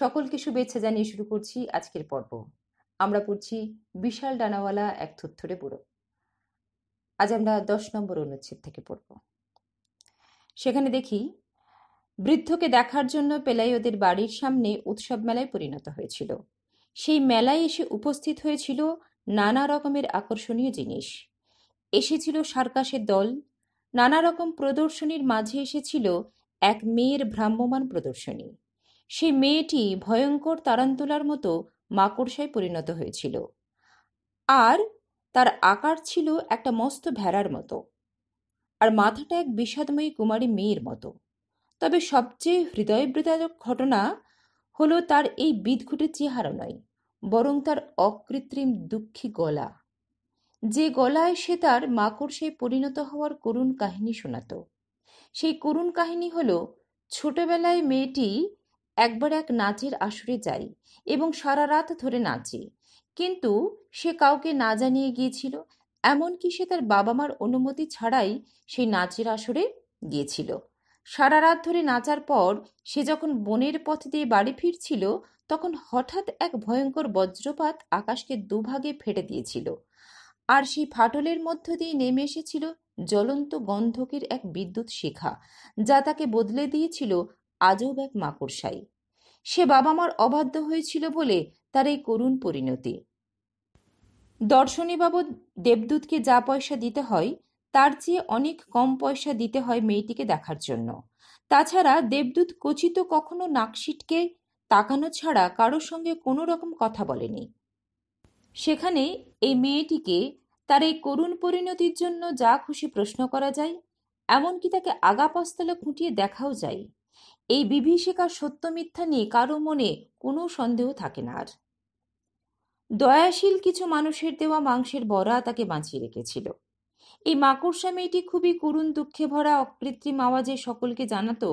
সকলকে শুভেচ্ছা জানিয়ে শুরু করছি আজকের পর্ব আমরা পড়ছি বিশাল ডানাওয়ালা এক থুরথুরে বুড়ো আজ আমরা দশ নম্বর অনুচ্ছেদ থেকে পড়ব সেখানে দেখি বৃদ্ধকে দেখার জন্য পেলাই ওদের বাড়ির সামনে উৎসব মেলায় পরিণত হয়েছিল সেই মেলায় এসে উপস্থিত হয়েছিল নানা রকমের আকর্ষণীয় জিনিস এসেছিল সার্কাসের দল নানা রকম প্রদর্শনীর মাঝে এসেছিল এক মেয়ের ভ্রাম্যমান প্রদর্শনী সেই মেয়েটি ভয়ঙ্কর তারান্তুলার মতো মাকড়সায় পরিণত হয়েছিল আর তার আকার ছিল একটা মস্ত ভেড়ার মতো আর মাথাটা এক বিষাদময়ী কুমারী মেয়ের মতো তবে সবচেয়ে হৃদয়বৃদায়ক ঘটনা হল তার এই বিধঘুটে চেহারা নয় বরং তার অকৃত্রিম দুঃখী গলা যে গলায় সে তার মাকড়সায় পরিণত হওয়ার করুণ কাহিনী শোনাত সেই করুণ কাহিনী হল ছোটবেলায় মেয়েটি একবার এক নাচের আসরে যাই এবং সারা রাত ধরে নাচি কিন্তু সে কাউকে না জানিয়ে গিয়েছিল এমনকি সে তার বাবা মার অনুমতি ছাড়াই সেই নাচের আসরে গিয়েছিল সারা রাত ধরে নাচার পর সে যখন বনের পথ দিয়ে বাড়ি ফিরছিল তখন হঠাৎ এক ভয়ঙ্কর বজ্রপাত আকাশকে দুভাগে ফেটে দিয়েছিল আর সেই ফাটলের মধ্য দিয়ে নেমে এসেছিল জ্বলন্ত গন্ধকের এক বিদ্যুৎ শিখা যা তাকে বদলে দিয়েছিল আজও এক মাকড়সাই সে বাবা মার অবাধ্য হয়েছিল বলে তার এই করুণ পরিণতি দর্শনী বাবদ দেবদূতকে যা পয়সা দিতে হয় তার চেয়ে অনেক কম পয়সা দিতে হয় মেয়েটিকে দেখার জন্য তাছাড়া দেবদূত কচিত কখনো নাকশিটকে তাকানো ছাড়া কারোর সঙ্গে কোনো রকম কথা বলেনি সেখানে এই মেয়েটিকে তার এই করুণ পরিণতির জন্য যা খুশি প্রশ্ন করা যায় এমনকি তাকে আগাপস্তলে খুঁটিয়ে দেখাও যায় এই বিভীষিকার সত্য মিথ্যা নিয়ে কারো মনে কোনো সন্দেহ থাকে না আর দয়াশীল কিছু মানুষের দেওয়া মাংসের বড়া তাকে বাঁচিয়ে রেখেছিল এই মাকড়সা মেয়েটি খুবই করুণ দুঃখে ভরা অকৃত্রিম আওয়াজে সকলকে জানাতো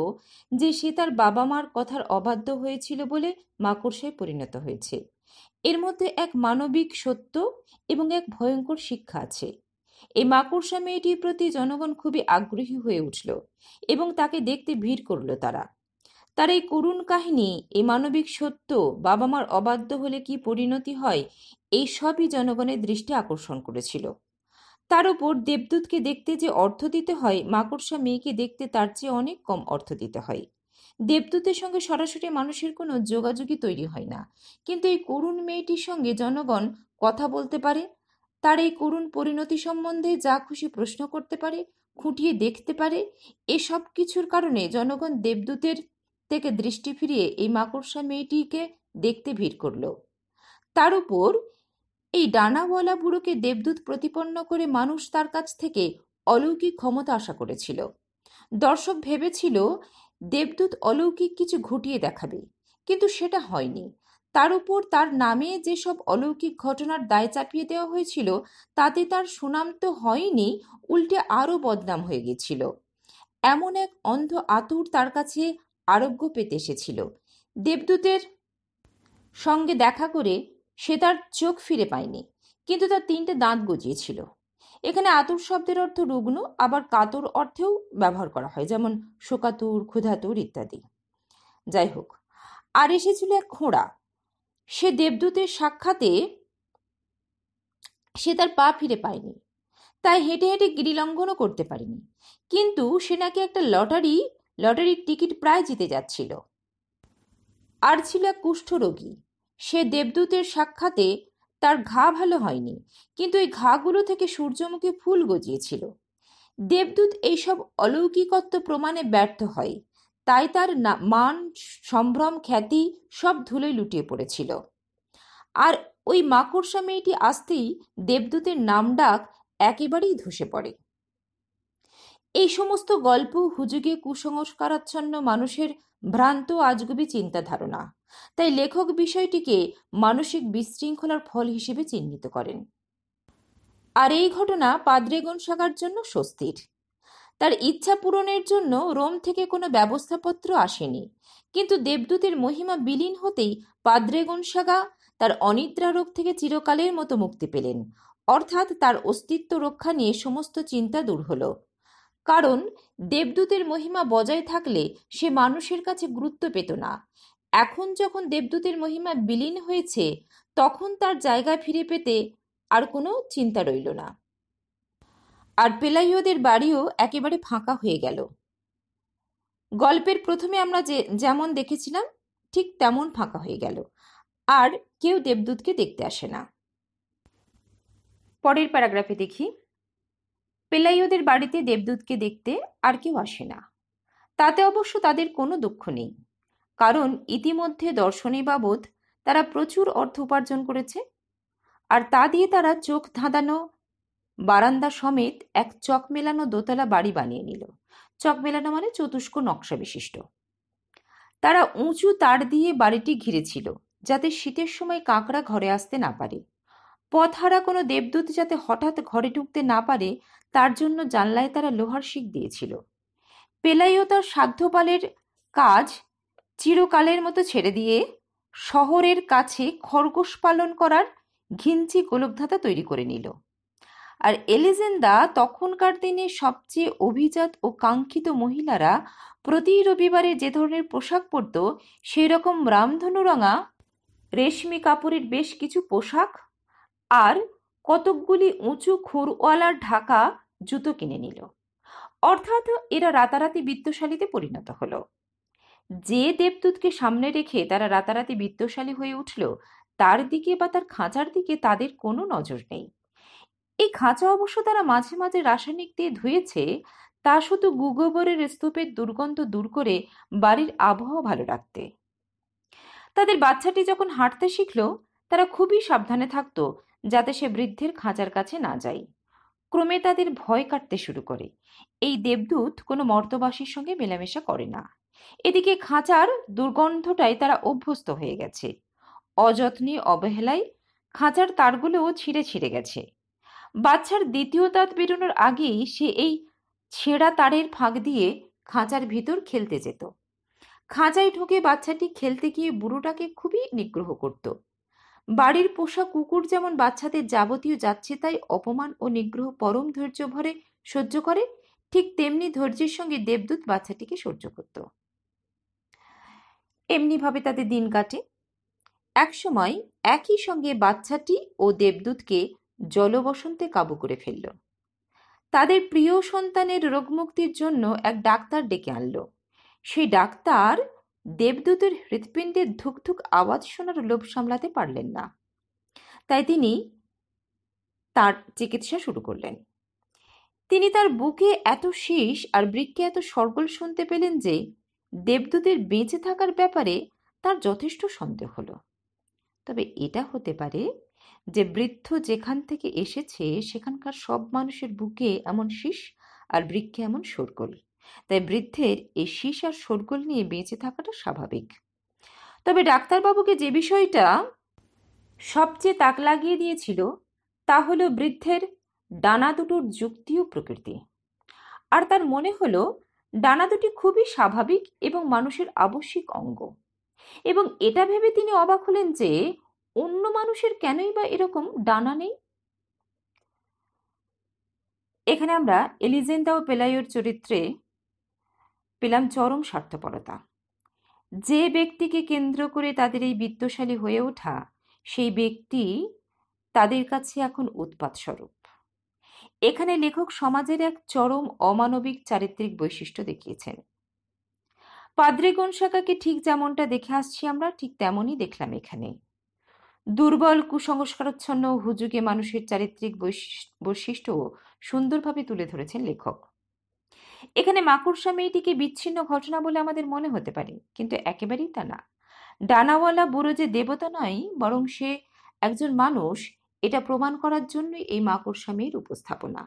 যে সে তার বাবা মার কথার অবাধ্য হয়েছিল বলে মাকড়সায় পরিণত হয়েছে এর মধ্যে এক মানবিক সত্য এবং এক ভয়ঙ্কর শিক্ষা আছে এই মাকড়সা মেয়েটির প্রতি জনগণ খুবই আগ্রহী হয়ে উঠল এবং তাকে দেখতে ভিড় করল তারা তার এই করুণ কাহিনী এই মানবিক সত্য বাবা মার অবাধ্য হলে কি পরিণতি হয় এই সবই জনগণের দৃষ্টি আকর্ষণ করেছিল তার উপর দেবদূতকে দেখতে যে অর্থ দিতে হয় মাকড়সা মেয়েকে দেখতে তার চেয়ে অনেক কম অর্থ দিতে হয় দেবদূতের সঙ্গে সরাসরি মানুষের কোনো যোগাযোগই তৈরি হয় না কিন্তু এই করুণ মেয়েটির সঙ্গে জনগণ কথা বলতে পারে তার এই করুণ পরিণতি সম্বন্ধে যা খুশি প্রশ্ন করতে পারে খুঁটিয়ে দেখতে পারে এসব কিছুর কারণে জনগণ দেবদূতের থেকে দৃষ্টি ফিরিয়ে এই মাকড়সা মেয়েটিকে দেখতে ভিড় করল তার উপর এই ডানাওয়ালা বুড়োকে দেবদূত প্রতিপন্ন করে মানুষ তার কাছ থেকে অলৌকিক ক্ষমতা আশা করেছিল দর্শক ভেবেছিল দেবদূত অলৌকিক কিছু ঘটিয়ে দেখাবে কিন্তু সেটা হয়নি তার উপর তার নামে যেসব অলৌকিক ঘটনার দায় চাপিয়ে দেওয়া হয়েছিল তাতে তার সুনাম তো হয়নি উল্টে আরও বদনাম হয়ে গেছিল এমন এক অন্ধ আতুর তার কাছে আরোগ্য পেতে এসেছিল দেবদূতের সঙ্গে দেখা করে সে তার চোখ ফিরে পায়নি কিন্তু তার তিনটে দাঁত গজিয়েছিল এখানে আতুর শব্দের অর্থ রুগ্ন আবার কাতর অর্থেও ব্যবহার করা হয় যেমন শোকাতুর ক্ষুধাতুর ইত্যাদি যাই হোক আর এসেছিল এক খোঁড়া সে দেবদূতের সাক্ষাতে সে তার পা ফিরে পায়নি তাই হেঁটে হেঁটে গিরিলঙ্ঘনও করতে পারেনি কিন্তু সে নাকি একটা লটারি লটারির টিকিট প্রায় জিতে যাচ্ছিল আর ছিল কুষ্ঠরোগী সে দেবদূতের সাক্ষাতে তার ঘা ভালো হয়নি কিন্তু এই ঘাগুলো থেকে সূর্যমুখী ফুল গজিয়েছিল দেবদূত এইসব অলৌকিকত্ব প্রমাণে ব্যর্থ হয় তাই তার মান সম্ভ্রম খ্যাতি সব ধুলোয় লুটিয়ে পড়েছিল আর ওই মাকড়সা মেয়েটি আসতেই দেবদূতের নাম ডাক একেবারেই ধসে পড়ে এই সমস্ত গল্প হুজুগে কুসংস্কারাচ্ছন্ন মানুষের ভ্রান্ত আজগুবি চিন্তাধারণা তাই লেখক বিষয়টিকে মানসিক বিশৃঙ্খলার ফল হিসেবে চিহ্নিত করেন আর এই ঘটনা পাদ্রেগন শাখার জন্য স্বস্তির তার ইচ্ছা পূরণের জন্য রোম থেকে কোনো ব্যবস্থাপত্র আসেনি কিন্তু দেবদূতের মহিমা বিলীন হতেই পাদ্রেগন গনসাগা তার অনিদ্রা রোগ থেকে চিরকালের মতো মুক্তি পেলেন অর্থাৎ তার অস্তিত্ব রক্ষা নিয়ে সমস্ত চিন্তা দূর হলো কারণ দেবদূতের মহিমা বজায় থাকলে সে মানুষের কাছে গুরুত্ব পেত না এখন যখন দেবদূতের মহিমা বিলীন হয়েছে তখন তার জায়গা ফিরে পেতে আর কোনো চিন্তা রইল না আর পেলাইয়দের বাড়িও একেবারে ফাঁকা হয়ে গেল গল্পের প্রথমে আমরা যে যেমন দেখেছিলাম ঠিক তেমন ফাঁকা হয়ে গেল আর কেউ দেবদূতকে দেখতে আসে না পরের প্যারাগ্রাফে দেখি পেলাইয়দের বাড়িতে দেবদূতকে দেখতে আর কেউ আসে না তাতে অবশ্য তাদের কোনো দুঃখ নেই কারণ ইতিমধ্যে দর্শনী বাবদ তারা প্রচুর অর্থ উপার্জন করেছে আর তা দিয়ে তারা চোখ ধাঁধানো বারান্দা সমেত এক চক মেলানো দোতলা বাড়ি বানিয়ে নিল চক মেলানো মানে চতুষ্ক নকশা বিশিষ্ট তারা উঁচু তার দিয়ে বাড়িটি ঘিরেছিল যাতে শীতের সময় কাঁকড়া ঘরে আসতে না পারে পথহারা কোনো দেবদূত যাতে হঠাৎ ঘরে ঢুকতে না পারে তার জন্য জানলায় তারা লোহার শিক দিয়েছিল পেলাইও তার সাধ্যপালের কাজ চিরকালের মতো ছেড়ে দিয়ে শহরের কাছে খরগোশ পালন করার ঘিঞ্চি গোলকধাতা তৈরি করে নিল আর এলিজেন্দা তখনকার দিনে সবচেয়ে অভিজাত ও কাঙ্ক্ষিত মহিলারা প্রতি রবিবারে যে ধরনের পোশাক পরত সেই রকম রামধনুরঙা রেশমি কাপড়ের বেশ কিছু পোশাক আর কতকগুলি উঁচু খুরওয়ালার ঢাকা জুতো কিনে নিল অর্থাৎ এরা রাতারাতি বিত্তশালীতে পরিণত হল যে দেবদূতকে সামনে রেখে তারা রাতারাতি বিত্তশালী হয়ে উঠল তার দিকে বা তার খাঁচার দিকে তাদের কোনো নজর নেই এই খাঁচা অবশ্য তারা মাঝে মাঝে রাসায়নিক দিয়ে ধুয়েছে তা শুধু গুগোবরের স্তূপের দুর্গন্ধ দূর করে বাড়ির আবহাওয়া ভালো রাখতে তাদের বাচ্চাটি যখন হাঁটতে শিখল তারা খুবই সাবধানে থাকতো যাতে সে বৃদ্ধের খাঁচার কাছে না যায় ক্রমে তাদের ভয় কাটতে শুরু করে এই দেবদূত কোনো মর্তবাসীর সঙ্গে মেলামেশা করে না এদিকে খাঁচার দুর্গন্ধটাই তারা অভ্যস্ত হয়ে গেছে অযত্নে অবহেলায় খাঁচার তারগুলোও ছিঁড়ে ছিঁড়ে গেছে বাচ্চার দ্বিতীয় দাঁত বেরোনোর আগেই সে এই ছেঁড়া তারের ফাঁক দিয়ে খাঁচার ভিতর খেলতে যেত খাঁচায় ঢুকে বাচ্চাটি খেলতে গিয়ে বুড়োটাকে খুবই নিগ্রহ করতো বাড়ির পোষা কুকুর যেমন বাচ্চাদের যাবতীয় যাচ্ছে তাই অপমান ও নিগ্রহ পরম ধৈর্য ভরে সহ্য করে ঠিক তেমনি ধৈর্যের সঙ্গে দেবদূত বাচ্চাটিকে সহ্য করত এমনিভাবে তাদের দিন কাটে একসময় একই সঙ্গে বাচ্চাটি ও দেবদূতকে জলবসন্তে কাবু করে ফেলল তাদের প্রিয় সন্তানের রোগমুক্তির জন্য এক ডাক্তার ডেকে আনল সেই ডাক্তার দেবদূতের হৃৎপিণ্ডের ধুকধুক আওয়াজ শোনার লোভ সামলাতে পারলেন না তাই তিনি তার চিকিৎসা শুরু করলেন তিনি তার বুকে এত শীষ আর বৃক্ষে এত সরগোল শুনতে পেলেন যে দেবদূতের বেঁচে থাকার ব্যাপারে তার যথেষ্ট সন্দেহ হল তবে এটা হতে পারে যে বৃদ্ধ যেখান থেকে এসেছে সেখানকার সব মানুষের বুকে এমন শীষ আর বৃক্ষে এমন সরগোল তাই বৃদ্ধের এই শীষ আর শোরগোল নিয়ে বেঁচে থাকাটা স্বাভাবিক তবে ডাক্তারবাবুকে যে বিষয়টা সবচেয়ে তাক লাগিয়ে দিয়েছিল তা হলো বৃদ্ধের ডানা দুটোর যুক্তিও প্রকৃতি আর তার মনে হলো ডানা দুটি খুবই স্বাভাবিক এবং মানুষের আবশ্যিক অঙ্গ এবং এটা ভেবে তিনি অবাক হলেন যে অন্য মানুষের কেনই বা এরকম ডানা নেই এখানে আমরা এলিজেন্দা ও পেলাইয়ের চরিত্রে পেলাম চরম স্বার্থপরতা যে ব্যক্তিকে কেন্দ্র করে তাদের এই বিত্তশালী হয়ে ওঠা সেই ব্যক্তি তাদের কাছে এখন উৎপাত স্বরূপ এখানে লেখক সমাজের এক চরম অমানবিক চারিত্রিক বৈশিষ্ট্য দেখিয়েছেন পাদ্রে গনশাকাকে ঠিক যেমনটা দেখে আসছি আমরা ঠিক তেমনই দেখলাম এখানে দুর্বল কুসংস্কারচ্ছন্ন হুজুগে মানুষের চারিত্রিক বৈশিষ্ট্য সুন্দরভাবে তুলে ধরেছেন লেখক এখানে মাকড়সা মেয়েটিকে বিচ্ছিন্ন ঘটনা বলে আমাদের মনে হতে পারে কিন্তু একেবারেই তা না ডানাওয়ালা বুড়ো যে দেবতা নয় বরং সে একজন মানুষ এটা প্রমাণ করার জন্য এই মাকড়সা মেয়ের উপস্থাপনা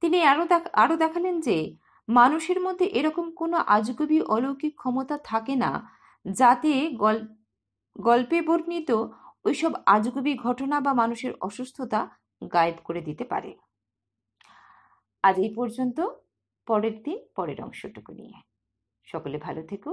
তিনি আরও আরও দেখালেন যে মানুষের মধ্যে এরকম কোনো আজগবি অলৌকিক ক্ষমতা থাকে না যাতে গল্পে বর্ণিত ওইসব আজগবি ঘটনা বা মানুষের অসুস্থতা গায়েব করে দিতে পারে আজ এই পর্যন্ত পরের দিন পরের অংশটুকু নিয়ে সকলে ভালো থেকো